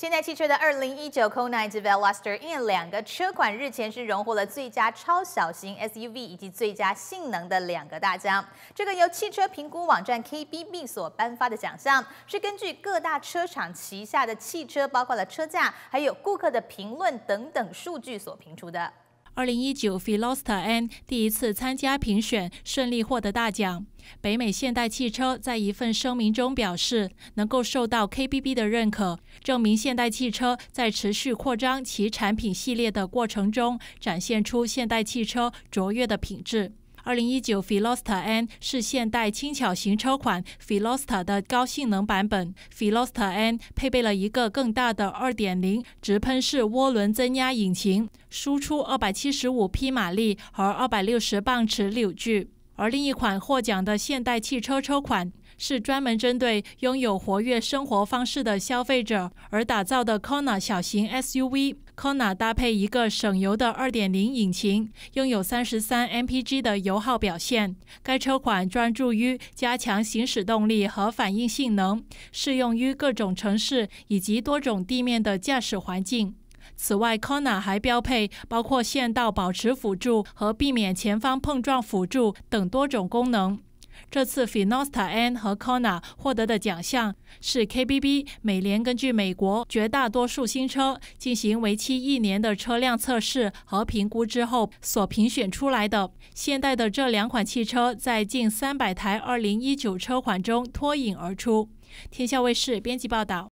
现代汽车的二零一九 Kona 和 Veloster i N 两个车款日前是荣获了最佳超小型 SUV 以及最佳性能的两个大奖。这个由汽车评估网站 KBB 所颁发的奖项，是根据各大车厂旗下的汽车，包括了车价、还有顾客的评论等等数据所评出的。二零一九 Philoster N 第一次参加评选，顺利获得大奖。北美现代汽车在一份声明中表示，能够受到 KBB 的认可，证明现代汽车在持续扩张其产品系列的过程中，展现出现代汽车卓越的品质。二零一九 Philoster N 是现代轻巧型车款 Philoster 的高性能版本。Philoster N 配备了一个更大的二点零直喷式涡轮增压引擎，输出二百七十五匹马力和二百六十磅尺扭矩。而另一款获奖的现代汽车车款。是专门针对拥有活跃生活方式的消费者而打造的 c o n a 小型 SUV。c o n a 搭配一个省油的2.0引擎，拥有33 MPG 的油耗表现。该车款专注于加强行驶动力和反应性能，适用于各种城市以及多种地面的驾驶环境。此外 c o n a 还标配包括限道保持辅助和避免前方碰撞辅助等多种功能。这次 f i n o s t a N 和 Kona 获得的奖项是 KBB 每年根据美国绝大多数新车进行为期一年的车辆测试和评估之后所评选出来的。现代的这两款汽车在近三百台2019车款中脱颖而出。天下卫视编辑报道。